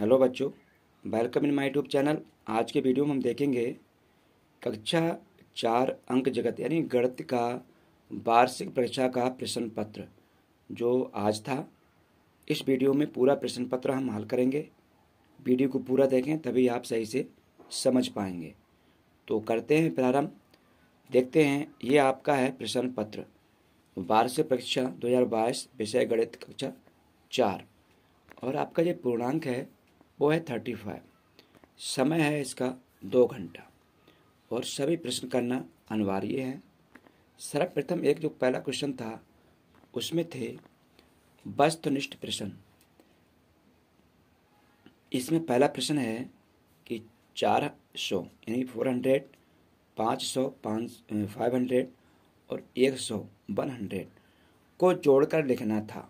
hello बच्चों welcome in my YouTube channel आज के वीडियो में हम देखेंगे कक्षा चार अंक जगत यानी गणित का वार्षिक परीक्षा का प्रश्न पत्र जो आज था इस वीडियो में पूरा प्रश्न पत्र हम हल करेंगे वीडियो को पूरा देखें तभी आप सही से समझ पाएंगे तो करते हैं प्रारंभ देखते हैं ये आपका है प्रश्न पत्र वार्षिक परीक्षा दो विषय गणित कक्षा चार और आपका जो पूर्णांक है वो है थर्टी फाइव समय है इसका दो घंटा और सभी प्रश्न करना अनिवार्य है सर्वप्रथम एक जो पहला क्वेश्चन था उसमें थे वस्तुनिष्ठ प्रश्न इसमें पहला प्रश्न है कि चार सौ यानी फोर हंड्रेड पाँच सौ पाँच फाइव हंड्रेड और एक सौ वन हंड्रेड को जोड़कर लिखना था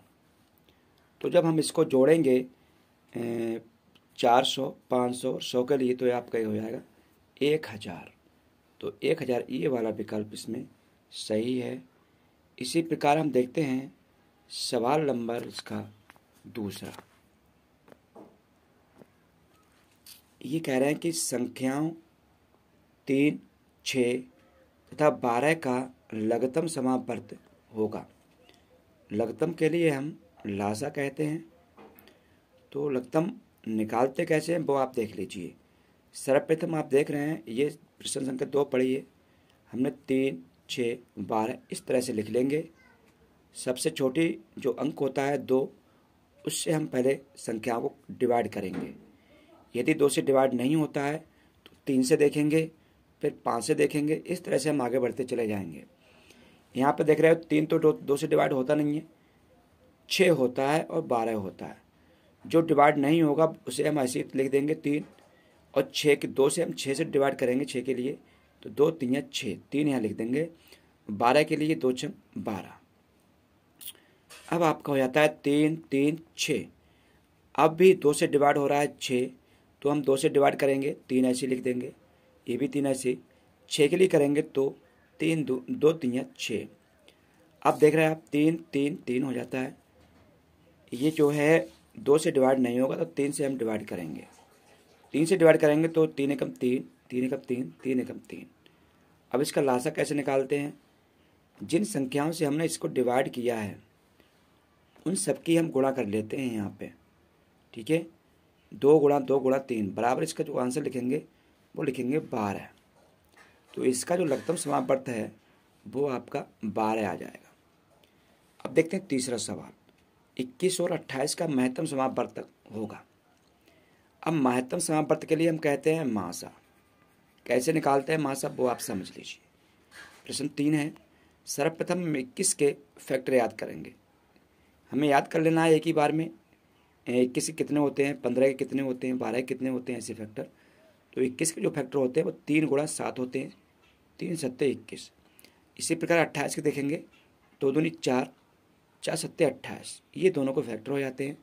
तो जब हम इसको जोड़ेंगे चार सौ पाँच सौ सौ के लिए तो ये आपका ये हो जाएगा एक हज़ार तो एक हज़ार ये वाला विकल्प इसमें सही है इसी प्रकार हम देखते हैं सवाल नंबर इसका दूसरा ये कह रहे हैं कि संख्याओं तीन छ तथा बारह का लगतम समापर्त होगा लगतम के लिए हम लाजा कहते हैं तो लगतम निकालते कैसे हैं वो आप देख लीजिए सर्वप्रथम आप देख रहे हैं ये प्रश्न संख्या दो पढ़िए हमने तीन छः बारह इस तरह से लिख लेंगे सबसे छोटी जो अंक होता है दो उससे हम पहले संख्याओं को डिवाइड करेंगे यदि दो से डिवाइड नहीं होता है तो तीन से देखेंगे फिर पाँच से देखेंगे इस तरह से हम आगे बढ़ते चले जाएंगे यहाँ पर देख रहे हो तीन तो दो, दो से डिवाइड होता नहीं है छः होता है और बारह होता है जो डिवाइड नहीं होगा उसे हम ऐसे लिख देंगे तीन और छः के दो से हम छः से डिवाइड करेंगे छः के लिए तो दो तीन या छः तीन यहाँ लिख देंगे बारह के लिए दो छः बारह अब आपका हो जाता है तीन तीन छः अब भी दो से डिवाइड हो रहा है छः तो हम दो से डिवाइड करेंगे तीन ऐसे लिख देंगे ये भी तीन ऐसे छः के लिए करेंगे तो तीन दो दो तीन या छः अब देख रहे हैं आप तीन तीन तीन हो जाता है ये जो है दो से डिवाइड नहीं होगा तो तीन से हम डिवाइड करेंगे तीन से डिवाइड करेंगे तो तीन एकम तीन तीन एकम तीन तीन एकम तीन अब इसका लाशा कैसे निकालते हैं जिन संख्याओं से हमने इसको डिवाइड किया है उन सबकी हम गुणा कर लेते हैं यहाँ पे ठीक है दो गुणा दो गुणा तीन बराबर इसका जो आंसर लिखेंगे वो लिखेंगे बारह तो इसका जो लगतम समापर्थ है वो आपका बारह आ जाएगा अब देखते हैं तीसरा सवाल इक्कीस और अट्ठाईस का महत्तम समावर्तक होगा अब महत्तम समावर्त के लिए हम कहते हैं मासा कैसे निकालते हैं मासा वो आप समझ लीजिए प्रश्न तीन है सर्वप्रथम हम इक्कीस के फैक्टर याद करेंगे हमें याद कर लेना है एक ही बार में इक्कीस के कितने होते हैं पंद्रह के कितने होते हैं बारह के कितने होते हैं ऐसे फैक्टर तो इक्कीस के जो फैक्टर होते हैं वो तीन गुणा सात होते हैं तीन सत्तर इक्कीस इसी प्रकार अट्ठाईस के देखेंगे दो दूनी चार चार सत्ते अट्ठाईस ये दोनों को फैक्टर हो जाते हैं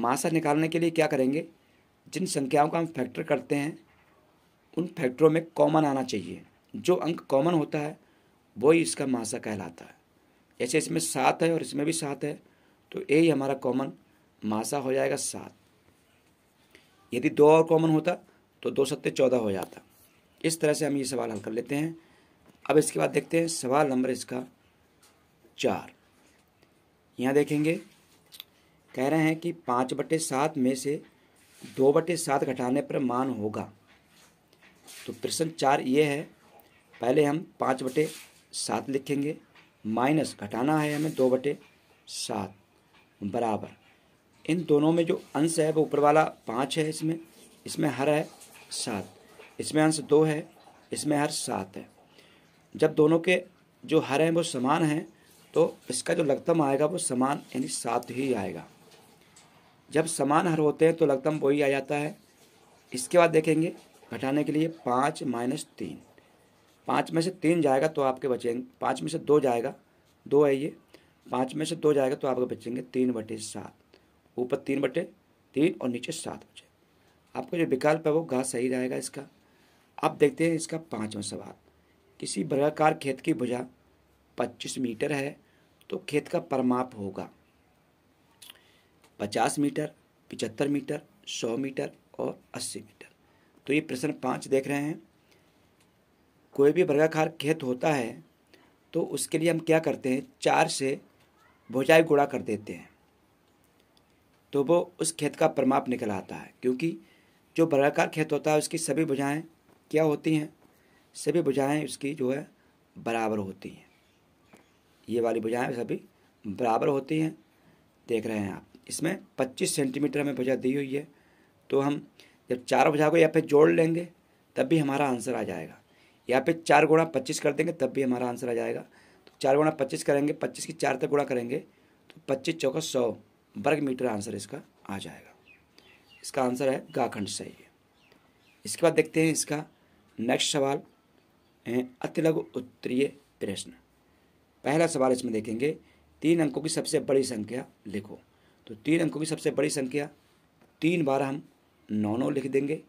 मासा निकालने के लिए क्या करेंगे जिन संख्याओं का हम फैक्टर करते हैं उन फैक्टरों में कॉमन आना चाहिए जो अंक कॉमन होता है वही इसका मासा कहलाता है जैसे इसमें सात है और इसमें भी सात है तो ए ही हमारा कॉमन मासा हो जाएगा सात यदि दो और कॉमन होता तो दो सत्ते चौदह हो जाता इस तरह से हम ये सवाल हल कर लेते हैं अब इसके बाद देखते हैं सवाल नंबर इसका चार यहाँ देखेंगे कह रहे हैं कि पाँच बटे सात में से दो बटे सात घटाने पर मान होगा तो प्रश्न चार ये है पहले हम पाँच बटे सात लिखेंगे माइनस घटाना है हमें दो बटे सात बराबर इन दोनों में जो अंश है वो ऊपर वाला पाँच है इसमें इसमें हर है सात इसमें अंश दो है इसमें हर सात है जब दोनों के जो हर हैं वो समान हैं तो इसका जो लगतम आएगा वो समान यानी सात ही आएगा जब समान हर होते हैं तो लगतम वही आ जाता है इसके बाद देखेंगे घटाने के लिए पाँच माइनस तीन पाँच में से तीन जाएगा तो आपके बचेंगे पाँच में से दो जाएगा दो है ये पाँच में से दो जाएगा तो आपके बचेंगे तीन बटे सात ऊपर तीन बटे तीन और नीचे सात बचे आपका जो विकल्प है वो घास सही रहेगा इसका अब देखते हैं इसका पाँचवा सवाल किसी वर्गाकार खेत की भुजा पच्चीस मीटर है तो खेत का परमाप होगा पचास मीटर पचहत्तर मीटर सौ मीटर और अस्सी मीटर तो ये प्रश्न पाँच देख रहे हैं कोई भी वर्गाकार खेत होता है तो उसके लिए हम क्या करते हैं चार से भुजाई गुड़ा कर देते हैं तो वो उस खेत का परमाप निकल आता है क्योंकि जो वर्गाकार खेत होता है उसकी सभी भुजाएँ क्या होती हैं सभी भुजाएँ उसकी जो है बराबर होती हैं ये वाली भुजाएँ सभी बराबर होती हैं देख रहे हैं आप इसमें 25 सेंटीमीटर हमें भुजा दी हुई है तो हम जब चार भुजा को यहाँ पे जोड़ लेंगे तब भी हमारा आंसर आ जाएगा यहाँ पे चार गुणा पच्चीस कर देंगे तब भी हमारा आंसर आ जाएगा तो चार गुणा पच्चीस करेंगे पच्चीस की चार तक गुणा करेंगे तो पच्चीस चौका सौ वर्ग मीटर आंसर इसका आ जाएगा इसका आंसर है गाखंड सही है इसके बाद देखते हैं इसका नेक्स्ट सवाल अति लघु उत्तरीय प्रश्न पहला सवाल इसमें देखेंगे तीन अंकों की सबसे बड़ी संख्या लिखो तो तीन अंकों की सबसे बड़ी संख्या तीन बार हम नौ नौ लिख देंगे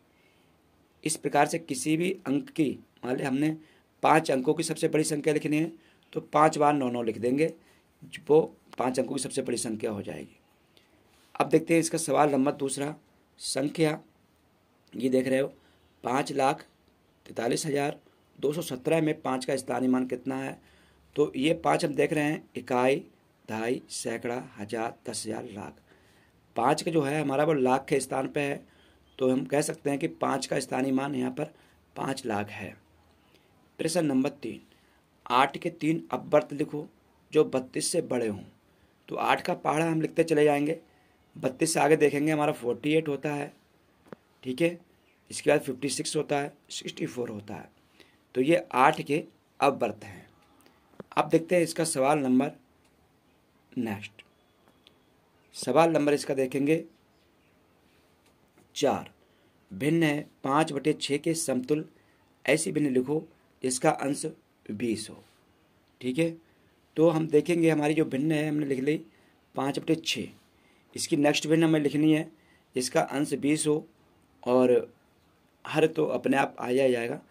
इस प्रकार से किसी भी अंक की मान लें हमने पाँच अंकों की सबसे बड़ी संख्या लिखनी है तो पाँच बार नौ नौ लिख देंगे वो पाँच अंकों की सबसे बड़ी संख्या हो जाएगी अब देखते हैं इसका सवाल नंबर दूसरा संख्या ये देख रहे हो पाँच लाख तैंतालीस हज़ार दो सौ सत्रह में पाँच का स्थानीय मान कितना है तो ये पाँच हम देख रहे हैं इकाई ढाई सैकड़ा हज़ार दस हज़ार लाख पाँच का जो है हमारा वो लाख के स्थान पे है तो हम कह सकते हैं कि पाँच का स्थानीय मान यहाँ पर पाँच लाख है प्रश्न नंबर तीन आठ के तीन अपवर्त लिखो जो बत्तीस से बड़े हों तो आठ का पहाड़ा हम लिखते चले जाएंगे बत्तीस से आगे देखेंगे हमारा फोर्टी एट होता है ठीक है इसके बाद फिफ्टी सिक्स होता है सिक्सटी फोर होता है तो ये आठ के अपवर्त हैं अब देखते हैं इसका सवाल नंबर नेक्स्ट सवाल नंबर इसका देखेंगे चार भिन्न है पाँच बटे छः के समतुल ऐसी भिन्न लिखो जिसका अंश बीस हो ठीक है तो हम देखेंगे हमारी जो भिन्न है हमने लिख ली पाँच बटे छः इसकी नेक्स्ट भिन्न हमें लिखनी है जिसका अंश बीस हो और हर तो अपने आप आ जाएगा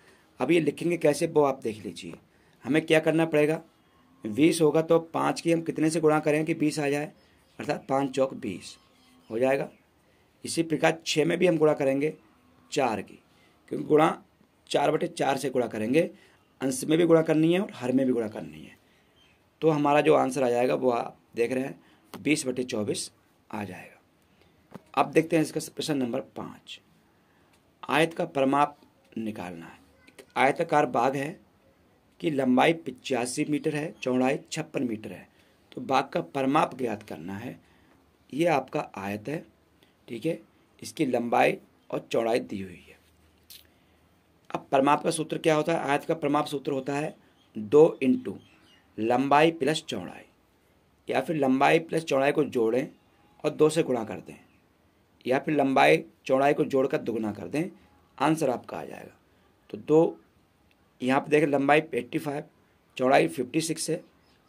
अब ये लिखेंगे कैसे वो आप देख लीजिए हमें क्या करना पड़ेगा बीस होगा तो पाँच की हम कितने से गुणा करें कि बीस आ जाए अर्थात पाँच चौक बीस हो जाएगा इसी प्रकार छः में भी हम गुणा करेंगे चार की क्योंकि गुणा चार बटे चार से गुणा करेंगे अंश में भी गुणा करनी है और हर में भी गुणा करनी है तो हमारा जो आंसर आ जाएगा वो आप देख रहे हैं बीस बटे चौबीस आ जाएगा अब देखते हैं इसका प्रश्न नंबर पाँच आयत का परमाप निकालना है आयताकार बाघ है कि लंबाई पिचासी मीटर है चौड़ाई छप्पन मीटर है तो बाग का परमाप ज्ञात करना है ये आपका आयत है ठीक है इसकी लंबाई और चौड़ाई दी हुई है अब परमाप का सूत्र क्या होता है आयत का परमाप सूत्र होता है दो इंटू लंबाई प्लस चौड़ाई या फिर लंबाई प्लस चौड़ाई को जोड़ें और दो से गुणा कर दें या फिर लंबाई चौड़ाई को जोड़कर दुगुना कर दें आंसर आपका आ जाएगा तो दो यहाँ पे देखें लंबाई 85 चौड़ाई 56 है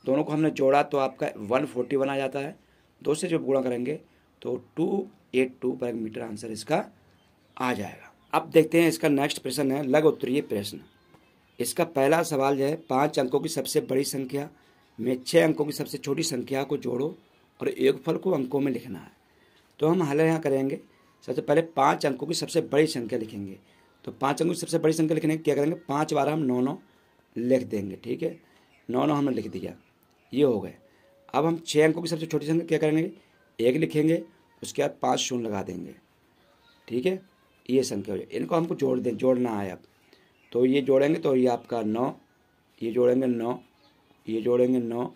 दोनों को हमने जोड़ा तो आपका 141 आ जाता है दो से जब गुणा करेंगे तो 282 वर्ग मीटर आंसर इसका आ जाएगा अब देखते हैं इसका नेक्स्ट प्रश्न है लग उत्तरीय प्रश्न इसका पहला सवाल जो है पाँच अंकों की सबसे बड़ी संख्या में छः अंकों की सबसे छोटी संख्या को जोड़ो और एक फल को अंकों में लिखना है तो हम हल यहाँ करेंगे सबसे पहले पाँच अंकों की सबसे बड़ी संख्या लिखेंगे तो पाँच अंगुल सबसे बड़ी संख्या लिखने क्या करेंगे पाँच बार हम नौ नौ लिख देंगे ठीक है नौ नौ हमने लिख दिया ये हो गए अब हम छः अंकों की सबसे छोटी संख्या क्या करेंगे एक लिखेंगे उसके बाद पाँच शून्य लगा देंगे ठीक है ये संख्या हो इनको हमको जोड़ दें जोड़ना है अब तो ये जोड़ेंगे तो ये आपका नौ ये जोड़ेंगे नौ ये जोड़ेंगे नौ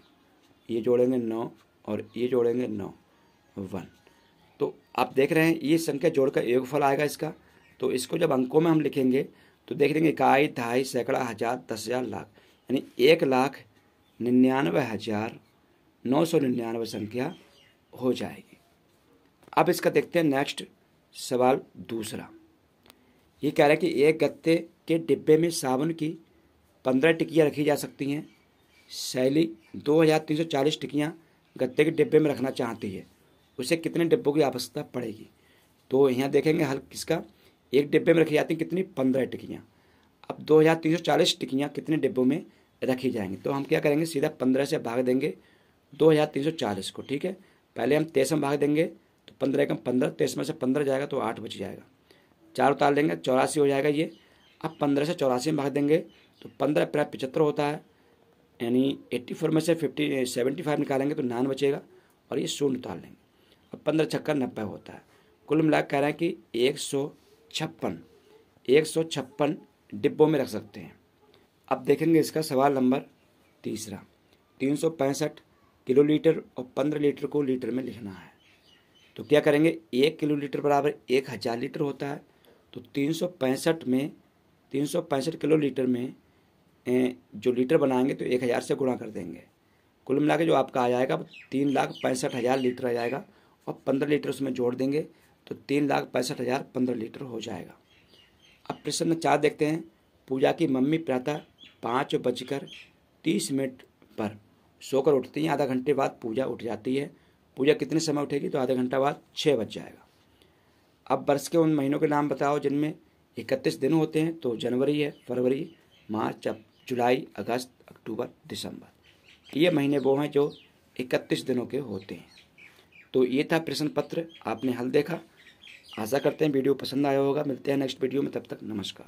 ये जोड़ेंगे नौ और ये जोड़ेंगे नौ वन तो आप देख रहे हैं ये संख्या जोड़कर एक फल आएगा इसका तो इसको जब अंकों में हम लिखेंगे तो देख लेंगे इकाई ढाई सैकड़ा हज़ार दस हज़ार लाख यानी एक लाख निन्यानवे हज़ार नौ सौ निन्यानवे संख्या हो जाएगी अब इसका देखते हैं नेक्स्ट सवाल दूसरा ये कह रहा है कि एक गत्ते के डिब्बे में साबुन की पंद्रह टिकियाँ रखी जा सकती हैं शैली दो हज़ार तीन सौ चालीस टिकियाँ गत्ते के डिब्बे में रखना चाहती है उसे कितने डिब्बों की आवश्यकता पड़ेगी तो यहाँ देखेंगे हल किसका एक डिब्बे में रखी जाती हैं कितनी पंद्रह टिक्कियाँ अब दो हज़ार तीन सौ चालीस टिक्कियाँ कितने डिब्बों में रखी जाएंगी तो हम क्या करेंगे सीधा पंद्रह से भाग देंगे दो हज़ार तीन सौ चालीस को ठीक है पहले हम तेईस में भाग देंगे तो पंद्रह कम पंद्रह तेईस में से पंद्रह जाएगा तो आठ बच जाएगा चार उतार लेंगे चौरासी हो जाएगा ये अब पंद्रह से चौरासी में भाग देंगे तो पंद्रह प्राय पचहत्तर होता है यानी एट्टी फोर में से फिफ्टी सेवेंटी फाइव निकालेंगे तो नान बचेगा और ये शून्य उतार लेंगे अब पंद्रह छक्का नब्बे होता है कुल मिलाकर कह रहे हैं कि एक सौ छप्पन एक सौ छप्पन डिब्बों में रख सकते हैं अब देखेंगे इसका सवाल नंबर तीसरा तीन सौ पैंसठ किलोलीटर और पंद्रह लीटर को लीटर में लिखना है तो क्या करेंगे एक किलोलीटर बराबर एक हज़ार लीटर होता है तो तीन सौ पैंसठ में तीन सौ पैंसठ किलो लीटर में जो लीटर बनाएंगे तो एक हज़ार से गुणा कर देंगे कुल मिला के जो आपका आ जाएगा तीन लाख पैंसठ हज़ार लीटर आ जाएगा और पंद्रह लीटर उसमें जोड़ देंगे तो तीन लाख पैंसठ हज़ार पंद्रह लीटर हो जाएगा अब प्रश्न चार देखते हैं पूजा की मम्मी प्रातः पाँच बजकर तीस मिनट पर सोकर उठती हैं आधा घंटे बाद पूजा उठ जाती है पूजा कितने समय उठेगी तो आधा घंटा बाद छः बज जाएगा अब वर्ष के उन महीनों के नाम बताओ जिनमें इकतीस दिन होते हैं तो जनवरी है फरवरी मार्च जुलाई अगस्त अक्टूबर दिसंबर ये महीने वो हैं जो इकतीस दिनों के होते हैं तो ये था प्रश्न पत्र आपने हल देखा आशा करते हैं वीडियो पसंद आया होगा मिलते हैं नेक्स्ट वीडियो में तब तक नमस्कार